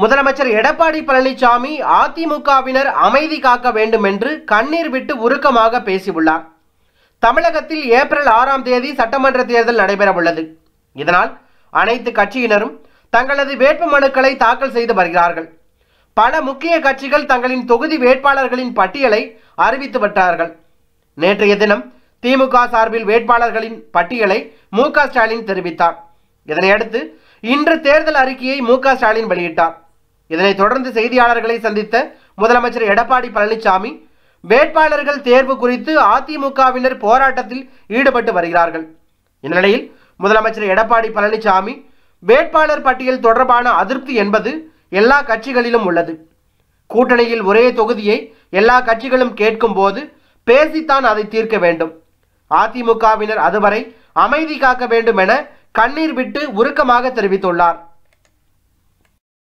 முதலமைச்சர் எடப்பாடி பழனிசாமி அதிமுகவினர் அமைதி காக்க வேண்டும் என்று கண்ணீர் விட்டு உருக்கமாக பேசியுள்ளார் தமிழகத்தில் ஏப்ரல் ஆறாம் தேதி சட்டமன்ற தேர்தல் நடைபெறவுள்ளது இதனால் அனைத்து கட்சியினரும் தங்களது வேட்பு மனுக்களை தாக்கல் செய்து வருகிறார்கள் பல முக்கிய கட்சிகள் தங்களின் தொகுதி வேட்பாளர்களின் பட்டியலை அறிவித்து விட்டார்கள் நேற்றைய தினம் திமுக சார்பில் வேட்பாளர்களின் பட்டியலை மு ஸ்டாலின் தெரிவித்தார் இதனையடுத்து இன்று தேர்தல் அறிக்கையை மு ஸ்டாலின் வெளியிட்டார் இதனைத் தொடர்ந்து செய்தியாளர்களை சந்தித்த முதலமைச்சர் எடப்பாடி பழனிசாமி வேட்பாளர்கள் தேர்வு குறித்து அதிமுகவினர் போராட்டத்தில் ஈடுபட்டு வருகிறார்கள் இந்நிலையில் முதலமைச்சர் எடப்பாடி பழனிசாமி வேட்பாளர் பட்டியல் தொடர்பான அதிருப்தி என்பது எல்லா கட்சிகளிலும் உள்ளது கூட்டணியில் ஒரே தொகுதியை எல்லா கட்சிகளும் கேட்கும் போது பேசித்தான் அதை தீர்க்க வேண்டும் அதிமுகவினர் அதுவரை அமைதி காக்க வேண்டும் என கண்ணீர் விட்டு உருக்கமாக தெரிவித்துள்ளார்